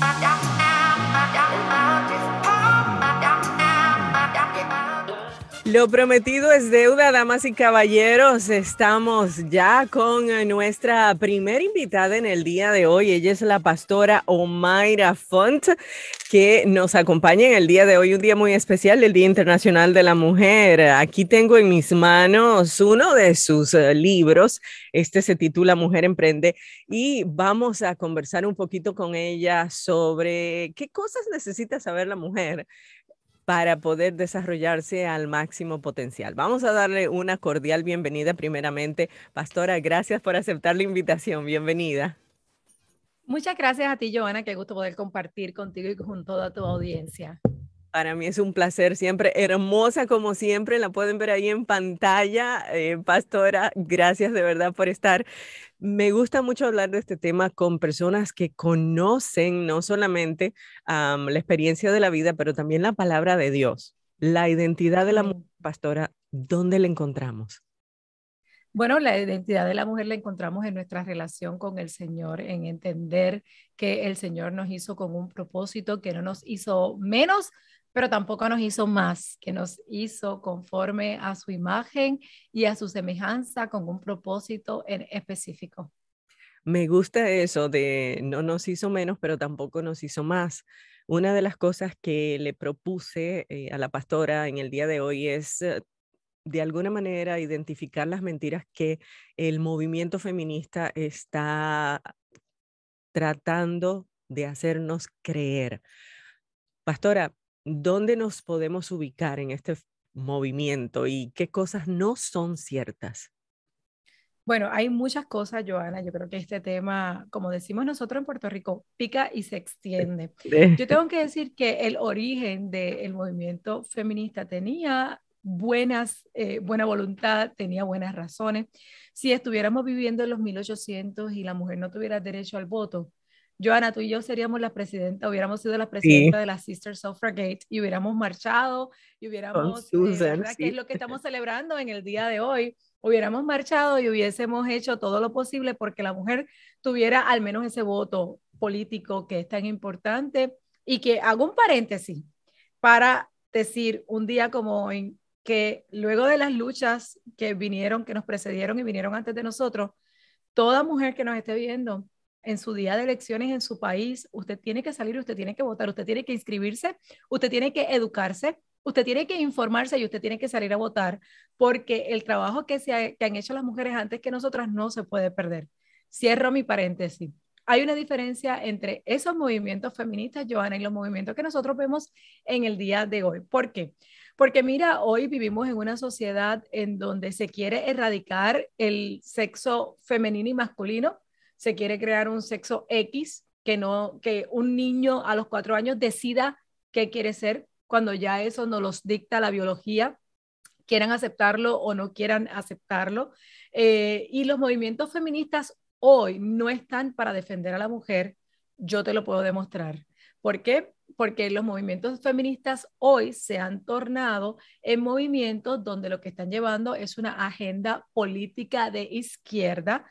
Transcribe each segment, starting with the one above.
Down, down, down, down, down. Lo prometido es deuda, damas y caballeros. Estamos ya con nuestra primera invitada en el día de hoy. Ella es la pastora Omaira Font, que nos acompaña en el día de hoy, un día muy especial, el Día Internacional de la Mujer. Aquí tengo en mis manos uno de sus eh, libros. Este se titula Mujer Emprende y vamos a conversar un poquito con ella sobre qué cosas necesita saber la mujer para poder desarrollarse al máximo potencial. Vamos a darle una cordial bienvenida primeramente. Pastora, gracias por aceptar la invitación. Bienvenida. Muchas gracias a ti, Joana. Qué gusto poder compartir contigo y con toda tu audiencia. Para mí es un placer siempre, hermosa como siempre, la pueden ver ahí en pantalla. Eh, Pastora, gracias de verdad por estar me gusta mucho hablar de este tema con personas que conocen no solamente la experiencia de la vida, pero también la palabra de Dios. La identidad de la mujer pastora, ¿dónde la encontramos? Bueno, la identidad de la mujer la encontramos en nuestra relación con el Señor, en entender que el Señor nos hizo con un propósito, que no nos hizo menos, pero tampoco nos hizo más, que nos hizo conforme a su imagen y a su semejanza con un propósito específico. Me gusta eso de no nos hizo menos, pero tampoco nos hizo más. Una de las cosas que le propuse eh, a la pastora en el día de hoy es eh, de alguna manera identificar las mentiras que el movimiento feminista está tratando de hacernos creer. Pastora, dónde nos podemos ubicar en este movimiento y qué cosas no son ciertas? Bueno, hay muchas cosas, Joana. Yo creo que este tema, como decimos nosotros en Puerto Rico, pica y se extiende. Yo tengo que decir que el origen del movimiento feminista tenía buenas, eh, buena voluntad, tenía buenas razones. Si estuviéramos viviendo en los 1800 y la mujer no tuviera derecho al voto, Joana, tú y yo seríamos la presidenta, hubiéramos sido la presidenta de la Sister Suffragate y hubiéramos marchado y hubiéramos, eh, Susan, que es lo que estamos celebrando en el día de hoy, hubiéramos marchado y hubiésemos hecho todo lo posible porque la mujer tuviera al menos ese voto político que es tan importante y que hago un paréntesis para decir un día como hoy que luego de las luchas que vinieron, que nos precedieron y vinieron antes de nosotros, toda mujer que nos esté viendo, en su día de elecciones en su país, usted tiene que salir, usted tiene que votar, usted tiene que inscribirse, usted tiene que educarse, usted tiene que informarse y usted tiene que salir a votar, porque el trabajo que, se han hecho las mujeres antes que nosotras no se puede perder. Cierro mi paréntesis. Hay una diferencia entre esos movimientos feministas, Joana, y los movimientos que nosotros vemos en el día de hoy. ¿Por qué? Porque mira, hoy vivimos en una sociedad en donde se quiere erradicar el sexo femenino y masculino, se quiere crear un sexo X, que no, que un niño a los cuatro años decida qué quiere ser, cuando ya eso no los dicta la biología, quieran aceptarlo o no quieran aceptarlo. Eh, y los movimientos feministas hoy no están para defender a la mujer, yo te lo puedo demostrar. ¿Por qué? Porque los movimientos feministas hoy se han tornado en movimientos donde lo que están llevando es una agenda política de izquierda,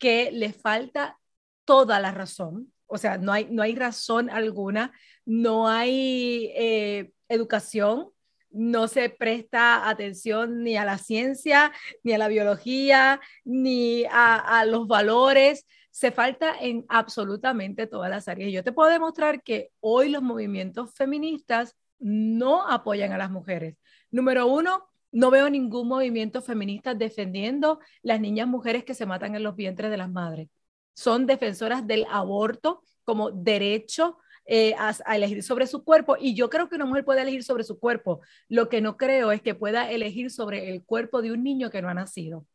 que le falta toda la razón, o sea, no hay, no hay razón alguna, no hay eh, educación, no se presta atención ni a la ciencia, ni a la biología, ni a, los valores, se falta en absolutamente todas las áreas. Yo te puedo demostrar que hoy los movimientos feministas no apoyan a las mujeres. Número uno, no veo ningún movimiento feminista defendiendo las niñas mujeres que se matan en los vientres de las madres. Son defensoras del aborto como derecho eh, a, elegir sobre su cuerpo. Y yo creo que una mujer puede elegir sobre su cuerpo. Lo que no creo es que pueda elegir sobre el cuerpo de un niño que no ha nacido.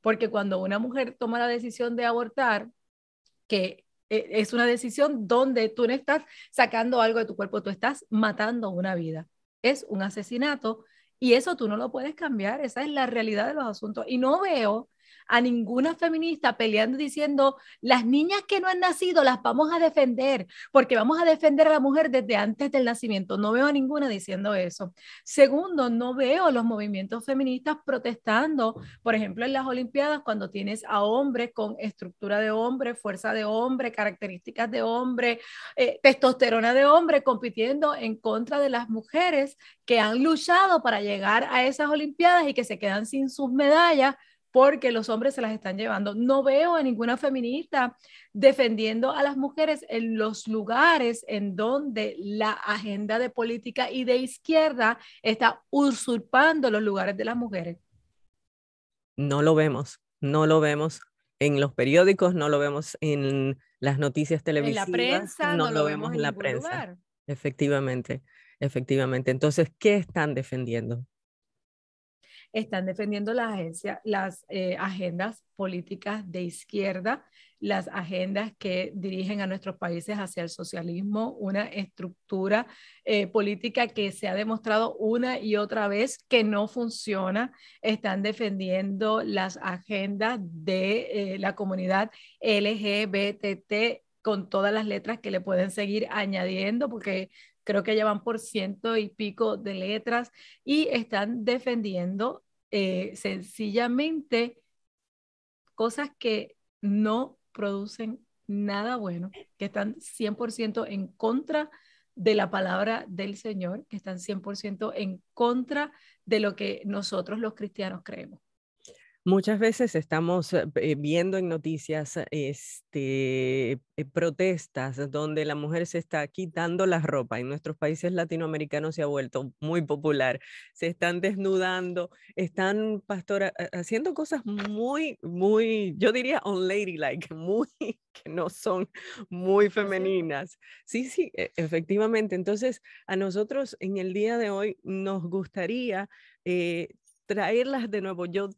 Porque cuando una mujer toma la decisión de abortar, que e, es una decisión donde tú no estás sacando algo de tu cuerpo, tú estás matando una vida. Es un asesinato y eso tú no lo puedes cambiar, esa es la realidad de los asuntos. Y no veo a ninguna feminista peleando diciendo, las niñas que no han nacido las vamos a defender, porque vamos a defender a la mujer desde antes del nacimiento. No veo a ninguna diciendo eso. Segundo, no veo los movimientos feministas protestando, por ejemplo, en las Olimpiadas, cuando tienes a hombres con estructura de hombre, fuerza de hombre, características de hombre, eh, testosterona de hombre, compitiendo en contra de las mujeres que han luchado para llegar a esas Olimpiadas y que se quedan sin sus medallas porque los hombres se las están llevando. No veo a ninguna feminista defendiendo a las mujeres en los lugares en donde la agenda de política y de izquierda está usurpando los lugares de las mujeres. No lo vemos, no lo vemos en los periódicos, no lo vemos en las noticias televisivas. no, lo, vemos en, la prensa. Efectivamente, efectivamente. Entonces, ¿qué están defendiendo? están defendiendo las, agencia, las eh, agendas políticas de izquierda, las agendas que dirigen a nuestros países hacia el socialismo, una estructura eh, política que se ha demostrado una y otra vez que no funciona. Están defendiendo las agendas de eh, la comunidad LGBT con todas las letras que le pueden seguir añadiendo, porque creo que llevan por ciento y pico de letras y están defendiendo eh, sencillamente cosas que no producen nada bueno, que están 100% en contra de la palabra del Señor, que están 100% en contra de lo que nosotros los cristianos creemos. Muchas veces estamos eh, eh, viendo en noticias este, eh, protestas donde la mujer se está quitando la ropa. En nuestros países latinoamericanos se ha vuelto muy popular. Se están desnudando, están pastora, haciendo cosas muy, muy, yo diría unladylike, muy que no son muy ¿Ah, femeninas. Sí, sí, e, efectivamente. Entonces, a nosotros en el día de hoy nos gustaría traerlas de nuevo. Yo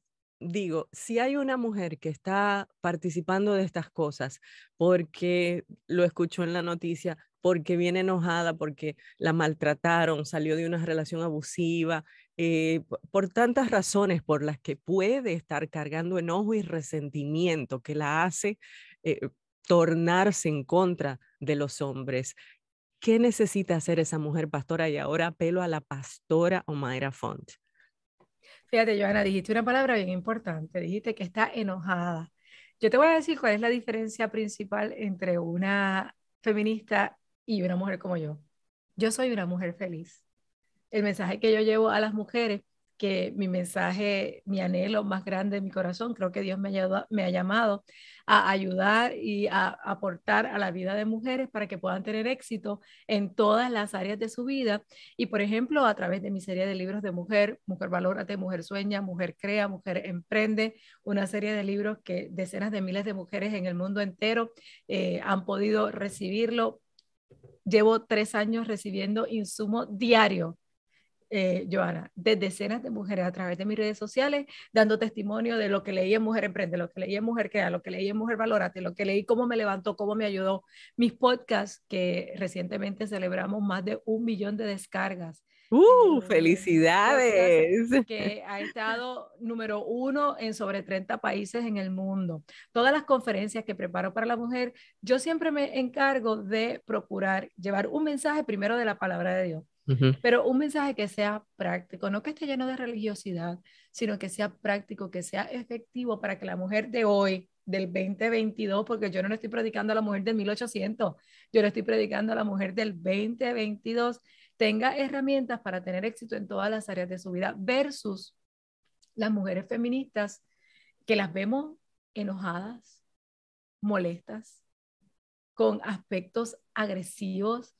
digo, si hay una mujer que está participando de estas cosas porque lo escuchó en la noticia, porque viene enojada, porque la maltrataron, salió de una relación abusiva, eh, por tantas razones por las que puede estar cargando enojo y resentimiento que la hace eh, tornarse en contra de los hombres. ¿Qué necesita hacer esa mujer pastora? Y ahora apelo a la pastora Omaira Font. Fíjate, Johanna, dijiste una palabra bien importante, dijiste que está enojada. Yo te voy a decir cuál es la diferencia principal entre una feminista y una mujer como yo. Yo soy una mujer feliz. El mensaje que yo llevo a las mujeres que mi mensaje, mi anhelo más grande mi corazón, creo que Dios me, ha llamado a ayudar y a aportar a la vida de mujeres para que puedan tener éxito en todas las áreas de su vida. Y por ejemplo, a través de mi serie de libros de mujer, Mujer Valórate, Mujer Sueña, Mujer Crea, Mujer Emprende, una serie de libros que decenas de miles de mujeres en el mundo entero eh, han podido recibirlo. Llevo tres años recibiendo insumo diario eh, Joana, de decenas de mujeres a través de mis redes sociales, dando testimonio de lo que leí en Mujer Emprende, lo que leí en Mujer Crea, lo que leí en Mujer Valorate, lo que leí, cómo me levantó, cómo me ayudó. Mis podcasts, que recientemente celebramos más de un millón de descargas. ¡Uh! Eh, ¡Felicidades! Que ha estado número uno en sobre 30 países en el mundo. Todas las conferencias que preparo para la mujer, yo siempre me encargo de procurar llevar un mensaje primero de la palabra de Dios. Pero un mensaje que sea práctico, no que esté lleno de religiosidad, sino que sea práctico, que sea efectivo para que la mujer de hoy, del 2022, porque yo no le estoy predicando a la mujer del 1800, yo le estoy predicando a la mujer del 2022, tenga herramientas para tener éxito en todas las áreas de su vida versus las mujeres feministas que las vemos enojadas, molestas, con aspectos agresivos,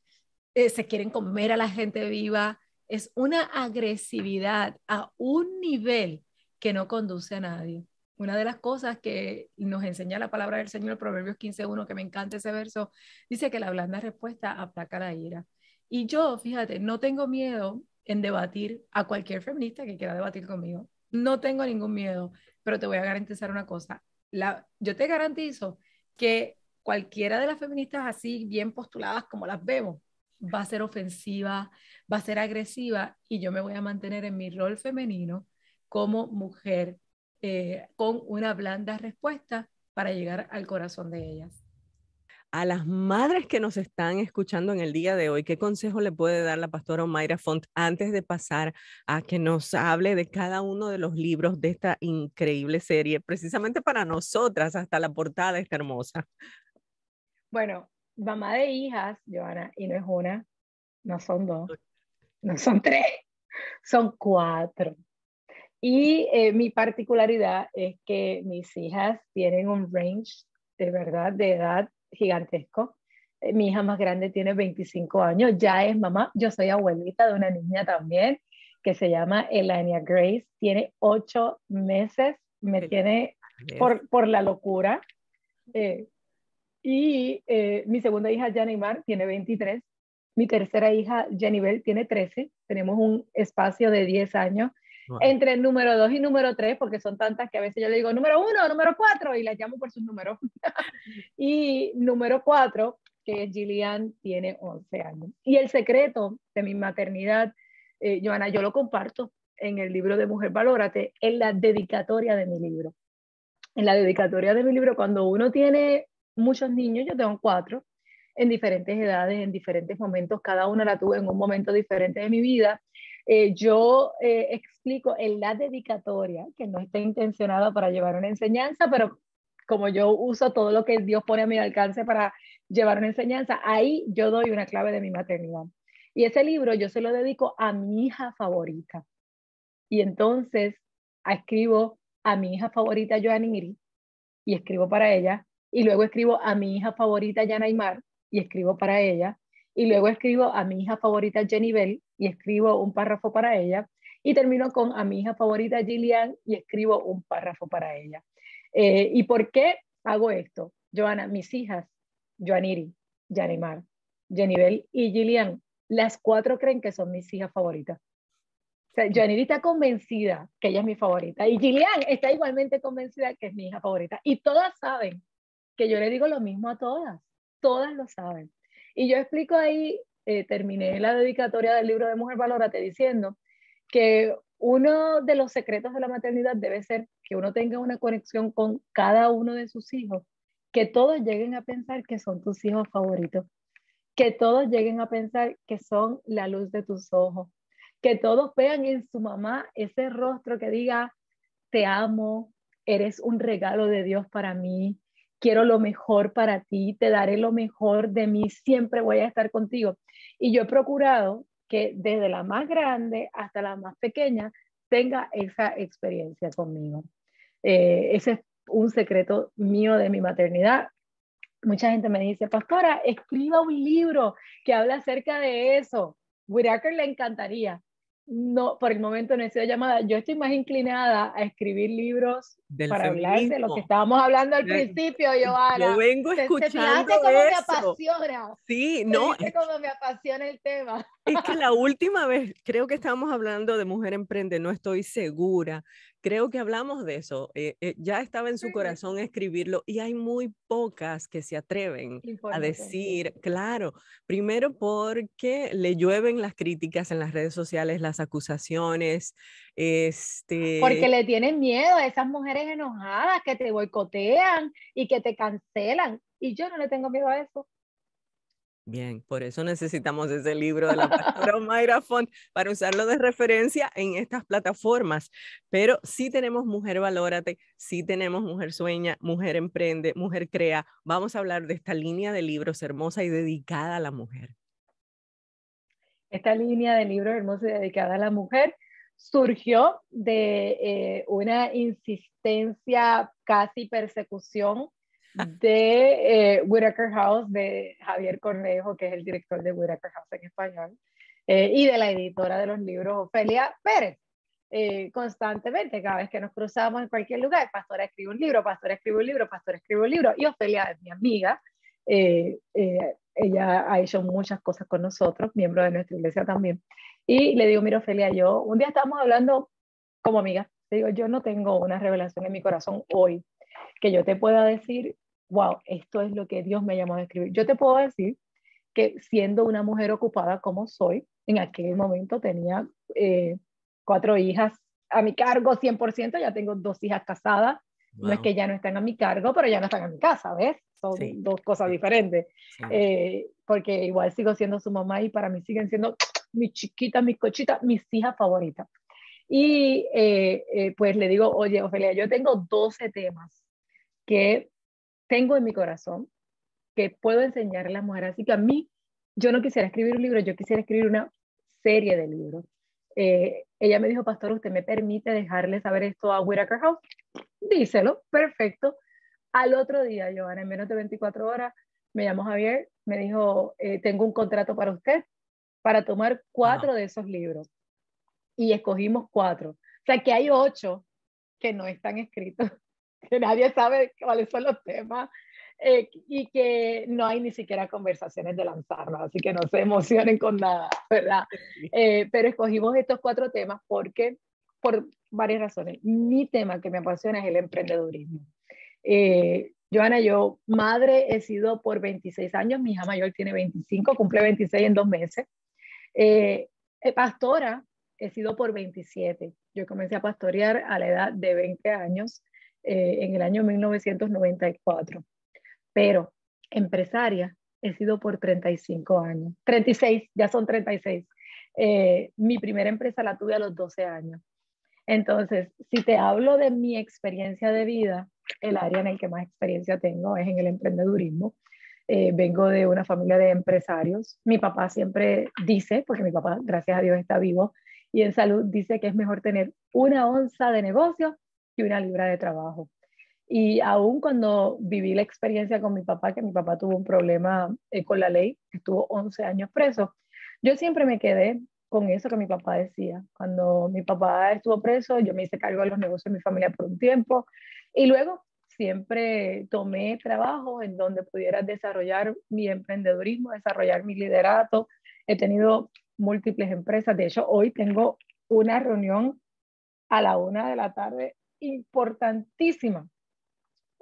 eh, se quieren comer a la gente viva. Es una agresividad a un nivel que no conduce a nadie. Una de las cosas que nos enseña la palabra del Señor, Proverbios 15.1, que me encanta ese verso, dice que la blanda respuesta aplaca la ira. Y yo, fíjate, no tengo miedo en debatir a cualquier feminista que quiera debatir conmigo. No tengo ningún miedo, pero te voy a garantizar una cosa. La, yo te garantizo que cualquiera de las feministas así bien postuladas como las vemos, va a ser ofensiva, va a ser agresiva y yo me voy a mantener en mi rol femenino como mujer eh, con una blanda respuesta para llegar al corazón de ellas. A las madres que nos están escuchando en el día de hoy, ¿qué consejo le puede dar la pastora Mayra Font antes de pasar a que nos hable de cada uno de los libros de esta increíble serie, precisamente para nosotras, hasta la portada está hermosa? Bueno, mamá de hijas, Joana, y no es una, no son dos, no son tres, son cuatro. Y eh, mi particularidad es que mis hijas tienen un range de verdad de edad gigantesco. Eh, mi hija más grande tiene 25 años, ya es mamá, yo soy abuelita de una niña también que se llama Elania Grace, tiene ocho meses, me tiene por, por la locura. Eh, y eh, mi segunda hija, Janimar tiene 23. Mi tercera hija, Jennifer, tiene 13. Tenemos un espacio de 10 años entre el número 2 y número 3, porque son tantas que a veces yo le digo número 1, número 4 y las llamo por sus números. y número 4, que es Gillian, tiene 11 años. Y el secreto de mi maternidad, eh, Joana, yo lo comparto en el libro de Mujer Valórate, en la dedicatoria de mi libro. En la dedicatoria de mi libro, cuando uno tiene muchos niños, yo tengo cuatro, en diferentes edades, en diferentes momentos, cada una la tuve en un momento diferente de mi vida. Eh, yo eh, explico en la dedicatoria, que no está intencionada para llevar una enseñanza, pero como yo uso todo lo que Dios pone a mi alcance para llevar una enseñanza, ahí yo doy una clave de mi maternidad. Y ese libro yo se lo dedico a mi hija favorita. Y entonces escribo a mi hija favorita, Joanny Miri, y escribo para ella y luego escribo a mi hija favorita Yanaimar y escribo para ella, y luego escribo a mi hija favorita Jenny Bell y escribo un párrafo para ella, y termino con a mi hija favorita Gillian y escribo un párrafo para ella. Eh, ¿Y por qué hago esto? Joana, mis hijas, Joaniri, Yanimar, Bell y Gillian, las cuatro creen que son mis hijas favoritas. O sea, Joaniri está convencida que ella es mi favorita y Gillian está igualmente convencida que es mi hija favorita. Y todas saben que yo le digo lo mismo a todas, todas lo saben. Y yo explico ahí, eh, terminé la dedicatoria del libro de Mujer te diciendo que uno de los secretos de la maternidad debe ser que uno tenga una conexión con cada uno de sus hijos, que todos lleguen a pensar que son tus hijos favoritos, que todos lleguen a pensar que son la luz de tus ojos, que todos vean en su mamá ese rostro que diga, te amo, eres un regalo de Dios para mí, quiero lo mejor para ti, te daré lo mejor de mí, siempre voy a estar contigo. Y yo he procurado que desde la más grande hasta la más pequeña tenga esa experiencia conmigo. Eh, ese es un secreto mío de mi maternidad. Mucha gente me dice, pastora, escriba un libro que habla acerca de eso. Whitaker le encantaría no, por el momento no he sido llamada. Yo estoy más inclinada a escribir libros para hablar de lo que estábamos hablando al principio, Joana. Lo vengo escuchando cómo me apasiona. Sí, no. me apasiona el tema. Es que la última vez, creo que estábamos hablando de mujer emprende, no estoy segura, creo que hablamos de eso. Eh, eh, ya estaba en su corazón escribirlo y hay muy pocas que se atreven a decir, claro, primero porque le llueven las críticas en las redes sociales, las acusaciones, este... Porque le tienen miedo a esas mujeres enojadas que te boicotean y que te cancelan. Y yo no le tengo miedo a eso. Bien, por eso necesitamos ese libro de la pastora Mayra Font para usarlo de referencia en estas plataformas. Pero sí tenemos Mujer Valórate, sí tenemos Mujer Sueña, Mujer Emprende, Mujer Crea. Vamos a hablar de esta línea de libros hermosa y dedicada a la mujer. Esta línea de libros hermosa y dedicada a la mujer surgió de eh, una insistencia, casi persecución de eh, Whitaker House, de Javier Cornejo, que es el director de Whitaker House en español, eh, y de la editora de los libros, Ofelia Pérez. Eh, constantemente, cada vez que nos cruzamos en cualquier lugar, Pastora escribe un libro, Pastora escribe un libro, Pastora escribe un libro, y Ofelia es mi amiga. ella ha hecho muchas cosas con nosotros, miembro de nuestra iglesia también. Y le digo, mira, Ofelia, yo, un día estábamos hablando como amiga, digo, yo no tengo una revelación en mi corazón hoy que yo te pueda decir wow, esto es lo que Dios me llamó a escribir. Yo te puedo decir que siendo una mujer ocupada como soy, en aquel momento tenía eh, cuatro hijas a mi cargo 100%, ya tengo dos hijas casadas, no es que ya no están a mi cargo, pero ya no están en mi casa, ¿ves? Son dos cosas diferentes, eh, porque igual sigo siendo su mamá y para mí siguen siendo mis chiquitas, mis cochitas, mis hijas favoritas. Y eh, pues le digo, oye, Ofelia, yo tengo 12 temas que tengo en mi corazón que puedo enseñar a las mujeres. Así que a mí, yo no quisiera escribir un libro, yo quisiera escribir una serie de libros. Eh, ella me dijo, pastor, ¿usted me permite dejarle saber esto a Whitaker House? Díselo, perfecto. Al otro día, yo en menos de 24 horas, me llamó Javier, me dijo, eh, tengo un contrato para usted para tomar cuatro de esos libros. Y escogimos cuatro. O sea, que hay ocho que no están escritos que nadie sabe cuáles son los temas eh, y que no hay ni siquiera conversaciones de lanzarnos, así que no se emocionen con nada, ¿verdad? Eh, pero escogimos estos cuatro temas porque, por varias razones. Mi tema que me apasiona es el emprendedurismo. Eh, Joana, yo madre he sido por 26 años, mi hija mayor tiene 25, cumple 26 en dos meses. Eh, pastora he sido por 27. Yo comencé a pastorear a la edad de 20 años eh, en el año 1994, pero empresaria he sido por 35 años, 36, ya son 36. Eh, mi primera empresa la tuve a los 12 años. Entonces, si te hablo de mi experiencia de vida, el área en el que más experiencia tengo es en el emprendedurismo. Eh, vengo de una familia de empresarios. Mi papá siempre dice, porque mi papá, gracias a Dios, está vivo y en salud, dice que es mejor tener una onza de negocio y una libra de trabajo. Y aún cuando viví la experiencia con mi papá, que mi papá tuvo un problema eh, con la ley, estuvo 11 años preso, yo siempre me quedé con eso que mi papá decía. Cuando mi papá estuvo preso, yo me hice cargo de los negocios de mi familia por un tiempo y luego siempre tomé trabajo en donde pudiera desarrollar mi emprendedurismo, desarrollar mi liderato. He tenido múltiples empresas. De hecho, hoy tengo una reunión a la una de la tarde importantísima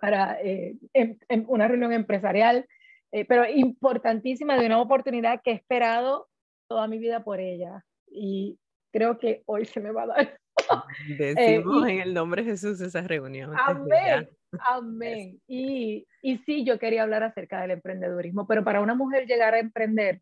para en, eh, em, em, una reunión empresarial, eh, pero importantísima de una oportunidad que he esperado toda mi vida por ella. Y creo que hoy se me va a dar. Eh, Decimos en el nombre de Jesús esa reunión. Amén, amén. Y, y sí, yo quería hablar acerca del emprendedurismo, pero para una mujer llegar a emprender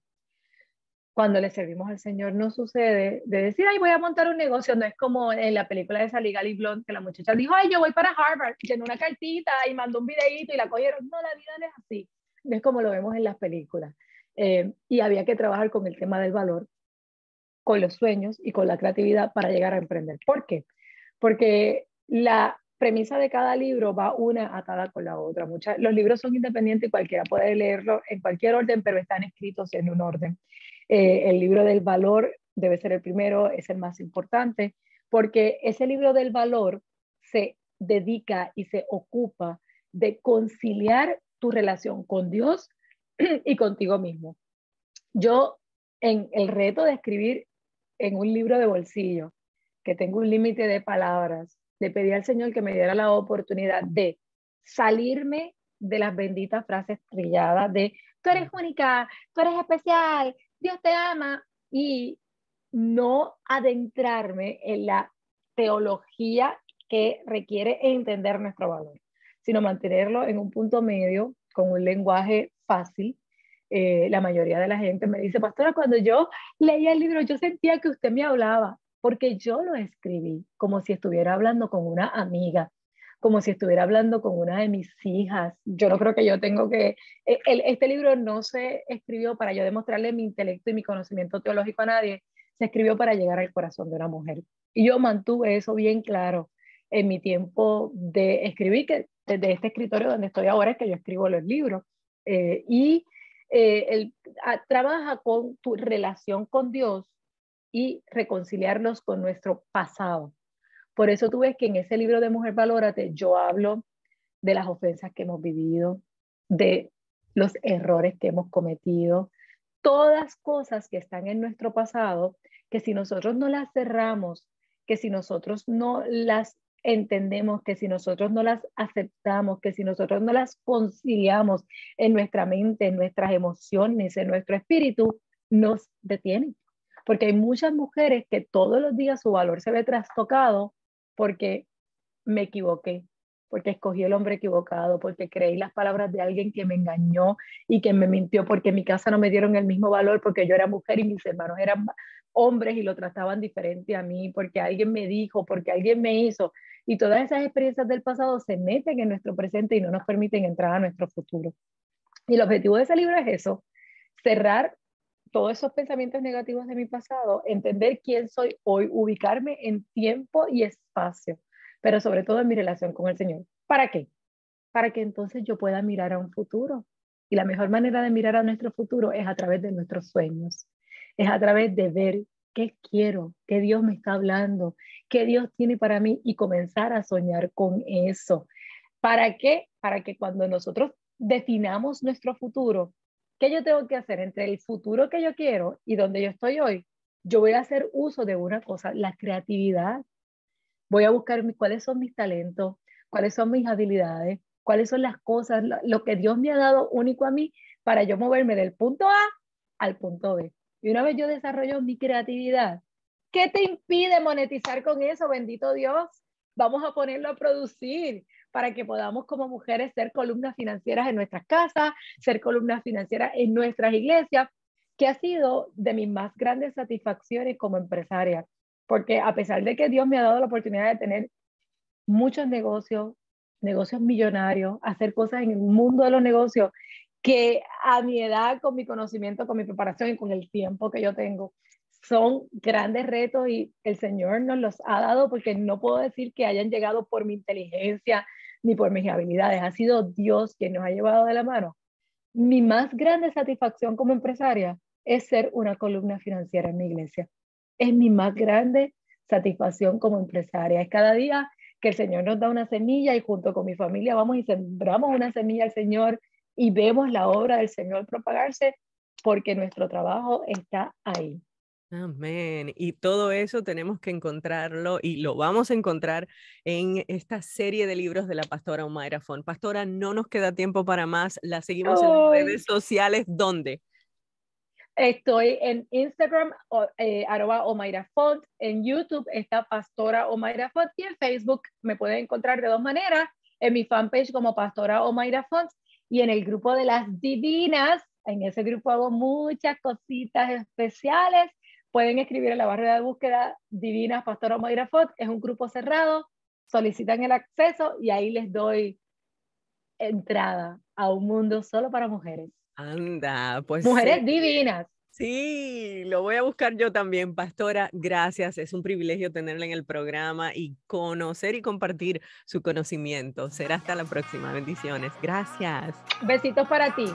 cuando le servimos al Señor no sucede de decir, ay, voy a montar un negocio, no es como en la película de y Blonde, que la muchacha dijo, ay, yo voy para Harvard, llenó una cartita y mandó un videito y la cogieron. No, la vida no es así, no es como lo vemos en las películas. Eh, y había que trabajar con el tema del valor, con los sueños y con la creatividad para llegar a emprender. ¿Por qué? Porque la premisa de cada libro va una atada con la otra. los libros son independientes y cualquiera puede leerlo en cualquier orden, pero están escritos en un orden. Eh, el libro del valor debe ser el primero, es el más importante, porque ese libro del valor se dedica y se ocupa de conciliar tu relación con Dios y contigo mismo. Yo en el reto de escribir en un libro de bolsillo, que tengo un límite de palabras, le pedí al Señor que me diera la oportunidad de salirme de las benditas frases trilladas de tú eres única, tú eres especial, Dios te ama y no adentrarme en la teología que requiere entender nuestro valor, sino mantenerlo en un punto medio, con un lenguaje fácil. Eh, la mayoría de la gente me dice, pastora, cuando yo leía el libro, yo sentía que usted me hablaba, porque yo lo escribí como si estuviera hablando con una amiga como si estuviera hablando con una de mis hijas. Yo no creo que yo tengo que... E, este libro no se escribió para yo demostrarle mi intelecto y mi conocimiento teológico a nadie, se escribió para llegar al corazón de una mujer. Y yo mantuve eso bien claro en mi tiempo de escribir, que desde este escritorio donde estoy ahora es que yo escribo los libros. Eh, y eh, trabaja con tu relación con Dios y reconciliarnos con nuestro pasado. Por eso tú ves que en ese libro de Mujer Valórate yo hablo de las ofensas que hemos vivido, de los errores que hemos cometido, todas cosas que están en nuestro pasado, que si nosotros no las cerramos, que si nosotros no las entendemos, que si nosotros no las aceptamos, que si nosotros no las conciliamos en nuestra mente, en nuestras emociones, en nuestro espíritu, nos detienen. Porque hay muchas mujeres que todos los días su valor se ve trastocado porque me equivoqué, porque escogí el hombre equivocado, porque creí las palabras de alguien que me engañó y que me mintió, porque en mi casa no me dieron el mismo valor, porque yo era mujer y mis hermanos eran hombres y lo trataban diferente a mí, porque alguien me dijo, porque alguien me hizo. Y todas esas experiencias del pasado se meten en nuestro presente y no nos permiten entrar a nuestro futuro. Y el objetivo de ese libro es eso, cerrar todos esos pensamientos negativos de mi pasado, entender quién soy hoy, ubicarme en tiempo y espacio, pero sobre todo en mi relación con el Señor. ¿Para qué? Para que entonces yo pueda mirar a un futuro. Y la mejor manera de mirar a nuestro futuro es a través de nuestros sueños, es a través de ver qué quiero, qué Dios me está hablando, qué Dios tiene para mí y comenzar a soñar con eso. ¿Para qué? Para que cuando nosotros definamos nuestro futuro, ¿Qué yo tengo que hacer entre el futuro que yo quiero y donde yo estoy hoy? Yo voy a hacer uso de una cosa, la creatividad. Voy a buscar cuáles son mis talentos, cuáles son mis habilidades, cuáles son las cosas, lo que Dios me ha dado único a mí para yo moverme del punto A al punto B. Y una vez yo desarrollo mi creatividad, ¿qué te impide monetizar con eso, bendito Dios? Vamos a ponerlo a producir, para que podamos como mujeres ser columnas financieras en nuestras casas, ser columnas financieras en nuestras iglesias, que ha sido de mis más grandes satisfacciones como empresaria, porque a pesar de que Dios me ha dado la oportunidad de tener muchos negocios, negocios millonarios, hacer cosas en el mundo de los negocios, que a mi edad, con mi conocimiento, con mi preparación y con el tiempo que yo tengo, son grandes retos y el Señor nos los ha dado porque no puedo decir que hayan llegado por mi inteligencia ni por mis habilidades, ha sido Dios quien nos ha llevado de la mano. Mi más grande satisfacción como empresaria es ser una columna financiera en mi iglesia. Es mi más grande satisfacción como empresaria. Es cada día que el Señor nos da una semilla y junto con mi familia vamos y sembramos una semilla al Señor y vemos la obra del Señor propagarse porque nuestro trabajo está ahí. Amén. Y todo eso tenemos que encontrarlo y lo vamos a encontrar en esta serie de libros de la pastora Omaira Font. Pastora, no nos queda tiempo para más. La seguimos en redes sociales. ¿Dónde? Estoy en Instagram, eh, arroba Omaira Font, en YouTube está Pastora Omaira Font y en Facebook me pueden encontrar de dos maneras, en mi fanpage como Pastora Omaira Font y en el grupo de las divinas, en ese grupo hago muchas cositas especiales pueden escribir en la barrera de búsqueda Divinas Pastora Moira Fot, es un grupo cerrado, solicitan el acceso y ahí les doy entrada a un mundo solo para mujeres. Anda, pues. Mujeres divinas. Sí, lo voy a buscar yo también, Pastora. Gracias, es un privilegio tenerla en el programa y conocer y compartir su conocimiento. Será hasta la próxima. Bendiciones. Gracias. Besitos para ti.